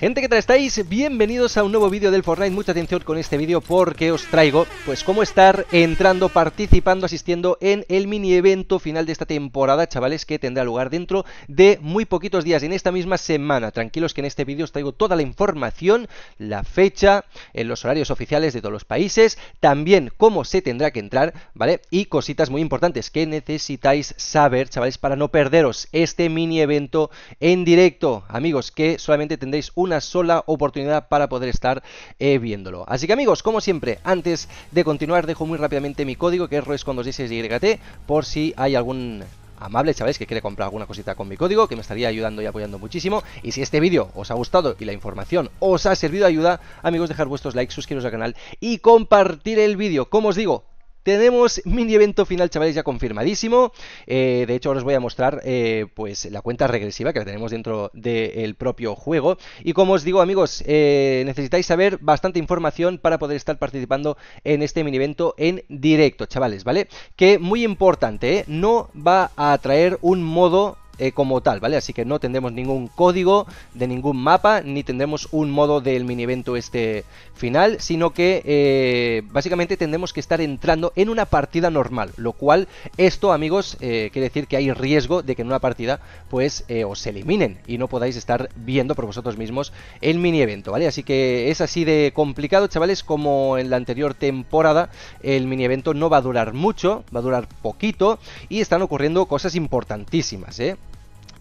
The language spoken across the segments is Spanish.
Gente, ¿qué tal estáis? Bienvenidos a un nuevo vídeo del Fortnite, mucha atención con este vídeo porque os traigo pues cómo estar entrando, participando, asistiendo en el mini evento final de esta temporada, chavales, que tendrá lugar dentro de muy poquitos días, en esta misma semana. Tranquilos que en este vídeo os traigo toda la información, la fecha, en eh, los horarios oficiales de todos los países, también cómo se tendrá que entrar, ¿vale? Y cositas muy importantes que necesitáis saber, chavales, para no perderos este mini evento en directo. Amigos, que solamente tendréis un una sola oportunidad para poder estar eh, viéndolo. Así que amigos, como siempre, antes de continuar dejo muy rápidamente mi código que es roes con 26YT por si hay algún amable, chavales, que quiere comprar alguna cosita con mi código, que me estaría ayudando y apoyando muchísimo. Y si este vídeo os ha gustado y la información os ha servido de ayuda, amigos, dejar vuestros likes, suscribiros al canal y compartir el vídeo. Como os digo, tenemos mini evento final, chavales, ya confirmadísimo. Eh, de hecho, os voy a mostrar eh, pues la cuenta regresiva que la tenemos dentro del propio juego. Y como os digo, amigos, eh, necesitáis saber bastante información para poder estar participando en este mini evento en directo, chavales, ¿vale? Que muy importante, no va a traer un modo eh, como tal, ¿vale? Así que no tendremos ningún código de ningún mapa, ni tendremos un modo del mini evento este final, sino que eh, básicamente tendremos que estar entrando en una partida normal, lo cual esto, amigos, eh, quiere decir que hay riesgo de que en una partida pues os eliminen y no podáis estar viendo por vosotros mismos el mini evento, ¿vale? Así que es así de complicado, chavales, como en la anterior temporada el mini evento no va a durar mucho, va a durar poquito y están ocurriendo cosas importantísimas, ¿eh?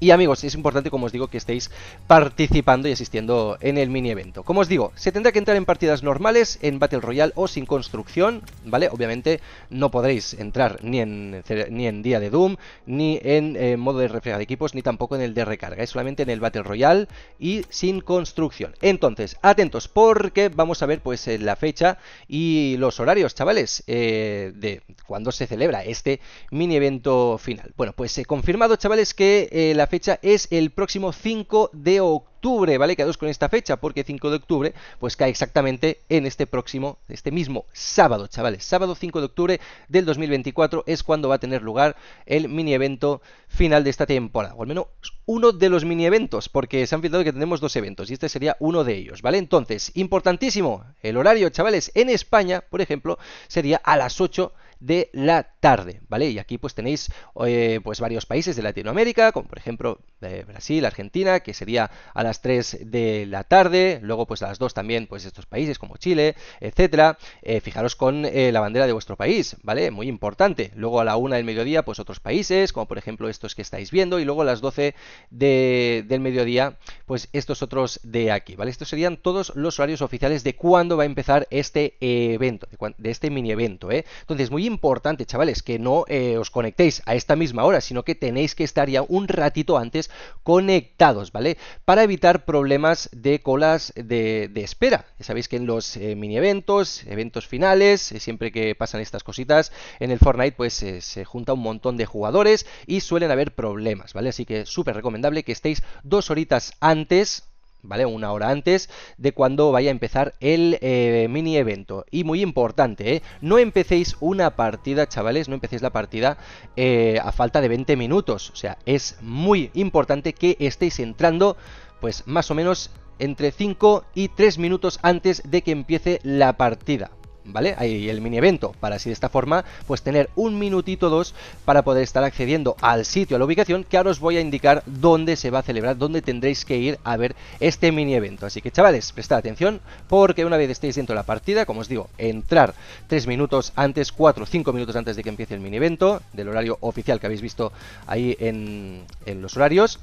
Y amigos, es importante, como os digo, que estéis participando y asistiendo en el mini evento. Como os digo, se tendrá que entrar en partidas normales, en Battle Royale o sin construcción, ¿vale? Obviamente no podréis entrar ni en, ni en Día de Doom, ni en eh, modo de reflejar de equipos, ni tampoco en el de recarga. Es solamente en el Battle Royale y sin construcción. Entonces, atentos, porque vamos a ver pues eh, la fecha y los horarios, chavales, eh, de cuando se celebra este mini evento final. Bueno, pues he confirmado, chavales, que la fecha es el próximo 5 de octubre, ¿vale? Quedaos con esta fecha porque 5 de octubre pues cae exactamente en este próximo, este mismo sábado, chavales. Sábado 5 de octubre del 2024 es cuando va a tener lugar el mini evento final de esta temporada, o al menos uno de los mini eventos, porque se han fijado que tenemos dos eventos y este sería uno de ellos, ¿vale? Entonces, importantísimo, el horario, chavales, en España, por ejemplo, sería a las 8 de la tarde, ¿vale? Y aquí pues tenéis eh, pues varios países de Latinoamérica, como por ejemplo eh, Brasil, Argentina, que sería a las 3 de la tarde, luego pues a las 2 también pues estos países como Chile, etcétera. Eh, fijaros con la bandera de vuestro país, ¿vale? Muy importante. Luego a la 1 del mediodía pues otros países, como por ejemplo estos que estáis viendo, y luego a las 12 del mediodía pues estos otros de aquí, ¿vale? Estos serían todos los horarios oficiales de cuándo va a empezar este evento, de, de este mini evento, ¿eh? Entonces, muy importante, chavales, que no eh, os conectéis a esta misma hora, sino que tenéis que estar ya un ratito antes conectados, ¿vale? Para evitar problemas de colas de, espera. Ya sabéis que en los eh, mini eventos, eventos finales, eh, siempre que pasan estas cositas, en el Fortnite pues se junta un montón de jugadores y suelen haber problemas, ¿vale? Así que súper recomendable que estéis dos horitas antes ¿vale? Una hora antes de cuando vaya a empezar el eh, mini evento. Y muy importante, ¿eh? No empecéis una partida, chavales, no empecéis la partida eh, a falta de 20 minutos. O sea, es muy importante que estéis entrando, pues más o menos entre 5 y 3 minutos antes de que empiece la partida, ¿vale? ahí el mini evento, para así de esta forma, pues tener un minutito dos para poder estar accediendo al sitio, a la ubicación, que ahora os voy a indicar dónde se va a celebrar, dónde tendréis que ir a ver este mini evento. Así que chavales, prestad atención, porque una vez estéis dentro de la partida, como os digo, entrar 3 minutos antes, 4, 5 minutos antes de que empiece el mini evento, del horario oficial que habéis visto ahí en, en los horarios.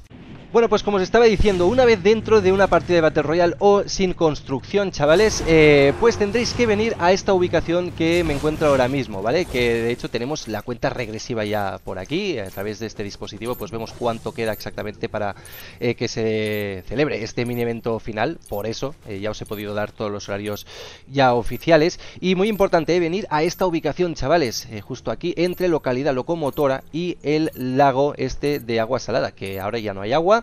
Bueno, pues como os estaba diciendo, una vez dentro de una partida de Battle Royale o sin construcción, chavales, eh, pues tendréis que venir a esta ubicación que me encuentro ahora mismo, ¿vale? Que de hecho tenemos la cuenta regresiva ya por aquí, a través de este dispositivo pues vemos cuánto queda exactamente para eh, que se celebre este mini evento final, por eso eh, ya os he podido dar todos los horarios ya oficiales y muy importante venir a esta ubicación, chavales, justo aquí entre localidad locomotora y el lago este de agua salada, que ahora ya no hay agua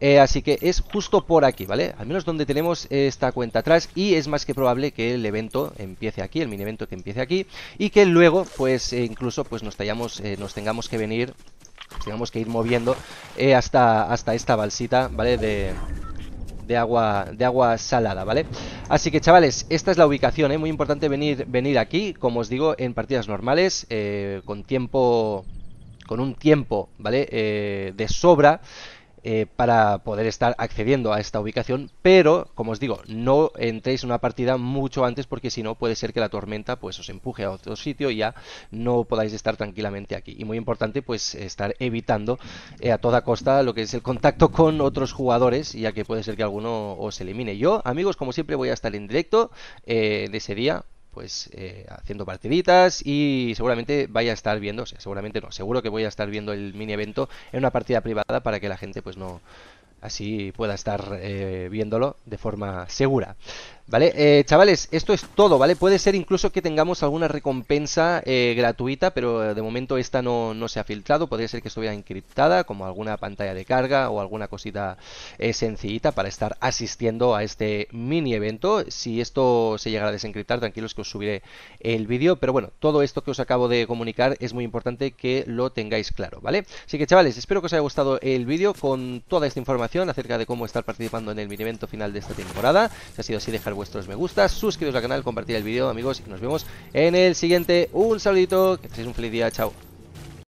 eh, así que es justo por aquí, ¿vale? Al menos donde tenemos esta cuenta atrás y es más que probable que el evento empiece aquí, el mini evento que empiece aquí y que luego, pues eh, incluso, pues nos, eh, nos tengamos que venir, tengamos que ir moviendo hasta, hasta esta balsita, ¿vale? De, agua, de agua salada, ¿vale? Así que chavales, esta es la ubicación, ¿eh? Muy importante venir, venir aquí, como os digo, en partidas normales, con tiempo, con un tiempo, ¿vale? de sobra, eh, para poder estar accediendo a esta ubicación, pero, como os digo, no entréis en una partida mucho antes porque si no puede ser que la tormenta pues os empuje a otro sitio y ya no podáis estar tranquilamente aquí. Y muy importante pues estar evitando eh, a toda costa lo que es el contacto con otros jugadores, ya que puede ser que alguno os elimine. Yo, amigos, como siempre voy a estar en directo eh, de ese día, pues eh, haciendo partiditas y seguramente vaya a estar viendo, seguramente no, seguro que voy a estar viendo el mini evento en una partida privada para que la gente pues no así pueda estar eh, viéndolo de forma segura. ¿Vale? Eh, chavales, esto es todo, ¿vale? Puede ser incluso que tengamos alguna recompensa eh, gratuita, pero eh, de momento esta no, no, se ha filtrado. Podría ser que estuviera encriptada, como alguna pantalla de carga o alguna cosita sencillita para estar asistiendo a este mini evento. Si esto se llegara a desencriptar, tranquilos que os subiré el vídeo. Pero bueno, todo esto que os acabo de comunicar es muy importante que lo tengáis claro, ¿vale? Así que chavales, espero que os haya gustado el vídeo con toda esta información acerca de cómo estar participando en el mini evento final de esta temporada. Si ha sido así, dejar vuestros me gusta, suscribiros al canal, compartir el vídeo, amigos, y nos vemos en el siguiente. Un saludito, que tenéis un feliz día, chao.